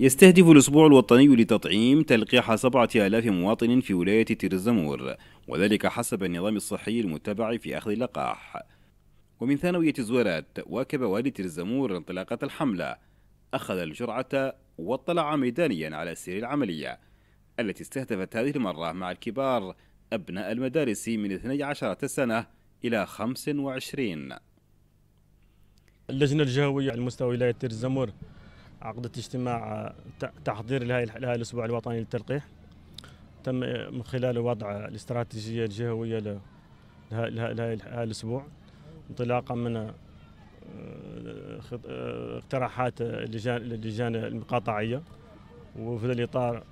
يستهدف الأسبوع الوطني لتطعيم تلقيح 7000 مواطن في ولاية تيرزمور وذلك حسب النظام الصحي المتبع في أخذ اللقاح ومن ثانوية زوالات واكب والي تيرزمور انطلاقة الحملة أخذ الجرعة واطلع ميدانيا على سير العملية التي استهدفت هذه المرة مع الكبار أبناء المدارس من 12 سنة إلى 25 اللجنة الجهوية على مستوى ولاية تيرزمور عقدت اجتماع آه، تحضير لهذا الاسبوع الوطني للتلقيح تم آه، من خلاله وضع الاستراتيجيه الجهويه لهذا الاسبوع انطلاقا من آه، اقتراحات اللجان اللجان المقاطعيه وفي الاطار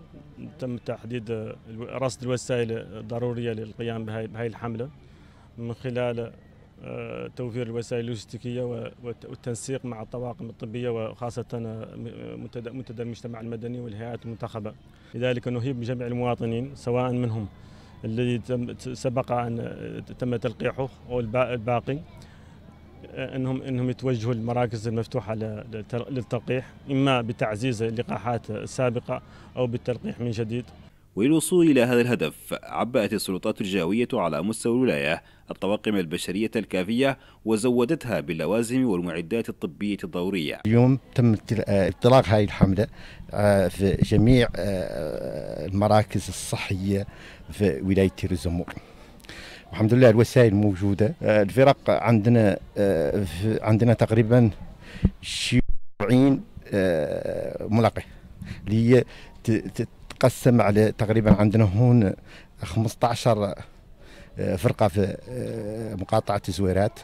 تم تحديد رصد الوسائل الضروريه للقيام بهذه الحمله من خلال آه، توفير الوسائل اللوجستيكيه والتنسيق مع الطواقم الطبيه وخاصه منتدى المجتمع المدني والهيئات المنتخبه لذلك نهيب جميع المواطنين سواء منهم الذي سبق ان تم تلقيحه او الباقي آه، انهم انهم يتوجهوا للمراكز المفتوحه للتلقيح اما بتعزيز اللقاحات السابقه او بالتلقيح من جديد وللوصول إلى هذا الهدف عبأت السلطات الجاوية على مستوى الولاية الطواقم البشرية الكافية وزودتها باللوازم والمعدات الطبية الضرورية اليوم تم آه، اطلاق هذه الحملة آه، في جميع آه، المراكز الصحية في ولاية الزمور الحمد لله الوسائل موجودة الفرق عندنا عندنا تقريبا شي 40 ملقي اللي هي تقسم على تقريبا عندنا هون 15 آه، فرقه في آه، مقاطعه الزويرات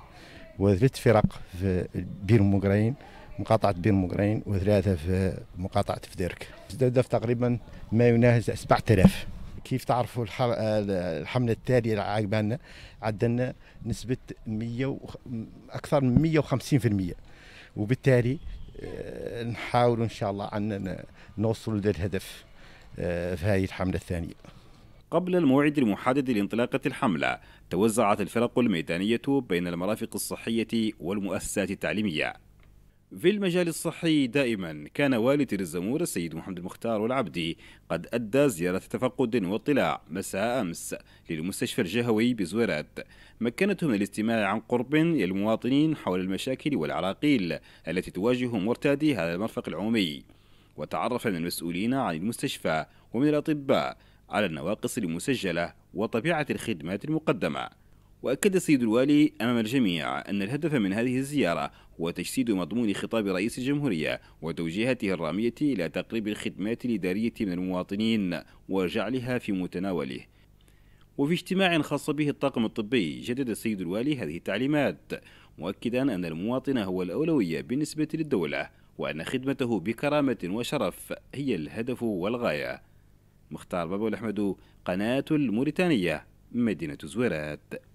وثلاث فرق في بير مقرين مقاطعة بير مقرين وثلاثة في مقاطعة فديرك استهدف تقريبا ما يناهز 7000 كيف تعرفوا الحملة التالية اللي عقبالنا عدلنا نسبة 100 و... أكثر من 150% وبالتالي آه، نحاول إن شاء الله أن نوصل للهدف آه، في هذه الحملة الثانية قبل الموعد المحدد لانطلاقة الحملة توزعت الفرق الميدانية بين المرافق الصحية والمؤسسات التعليمية في المجال الصحي دائما كان والد الزمور السيد محمد المختار العبدي قد أدى زيارة تفقد واطلاع مساء أمس للمستشفى الجهوي بزويرات مكنته من الاستماع عن قرب للمواطنين حول المشاكل والعراقيل التي تواجه مرتادي هذا المرفق العمومي وتعرف من المسؤولين عن المستشفى ومن الأطباء على النواقص المسجلة وطبيعة الخدمات المقدمة وأكد السيد الوالي أمام الجميع أن الهدف من هذه الزيارة هو تجسيد مضمون خطاب رئيس الجمهورية وتوجيهاته الرامية إلى تقريب الخدمات الإدارية من المواطنين وجعلها في متناوله وفي اجتماع خاص به الطاقم الطبي جدد السيد الوالي هذه التعليمات مؤكدا أن المواطن هو الأولوية بالنسبة للدولة وأن خدمته بكرامة وشرف هي الهدف والغاية مختار بابو الأحمد قناة الموريتانية مدينة زويرات